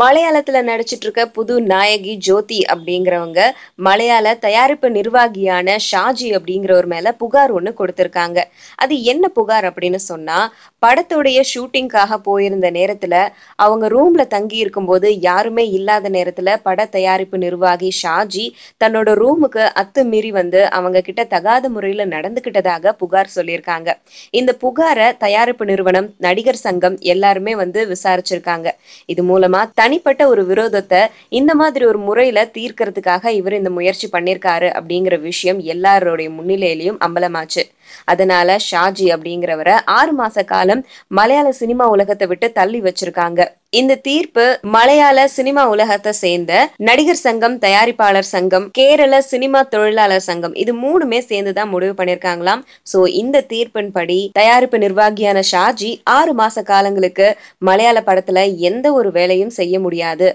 மலையாளத்துல நடிச்சிட்டு இருக்க புது நாயகி ஜோதி அப்படிங்கிறவங்க மலையாள தயாரிப்பு நிர்வாகியான ஷாஜி அப்படிங்கிறவர் மேல புகார் ஒண்ணு கொடுத்திருக்காங்க அது என்ன புகார் அப்படின்னு சொன்னா படத்துடைய ஷூட்டிங்காக போயிருந்த நேரத்துல அவங்க ரூம்ல தங்கி இருக்கும்போது யாருமே இல்லாத நேரத்துல பட தயாரிப்பு நிர்வாகி ஷாஜி தன்னோட ரூமுக்கு அத்துமீறி வந்து அவங்க கிட்ட தகாத முறையில நடந்துகிட்டதாக புகார் சொல்லியிருக்காங்க இந்த புகாரை தயாரிப்பு நிறுவனம் நடிகர் சங்கம் எல்லாருமே வந்து விசாரிச்சிருக்காங்க இது மூலமா தனிப்பட்ட ஒரு விரோதத்தை இந்த மாதிரி ஒரு முறையில தீர்க்கிறதுக்காக இவர் இந்த முயற்சி பண்ணியிருக்காரு அப்படிங்கிற விஷயம் எல்லாருடைய முன்னிலையிலையும் அம்பலமாச்சு அதனால ஷாஜி அப்படிங்கிறவரை ஆறு மாச காலம் மலையாள சினிமா உலகத்தை விட்டு தள்ளி வச்சிருக்காங்க இந்த தீர்ப்பு மலையாள சினிமா உலகத்தை சேர்ந்த நடிகர் சங்கம் தயாரிப்பாளர் சங்கம் கேரள சினிமா தொழிலாளர் சங்கம் இது மூணுமே சேர்ந்துதான் முடிவு பண்ணிருக்காங்களாம் சோ இந்த தீர்ப்பின் படி தயாரிப்பு நிர்வாகியான ஷாஜி ஆறு மாச காலங்களுக்கு மலையாள படத்துல எந்த ஒரு வேலையும் செய்ய முடியாது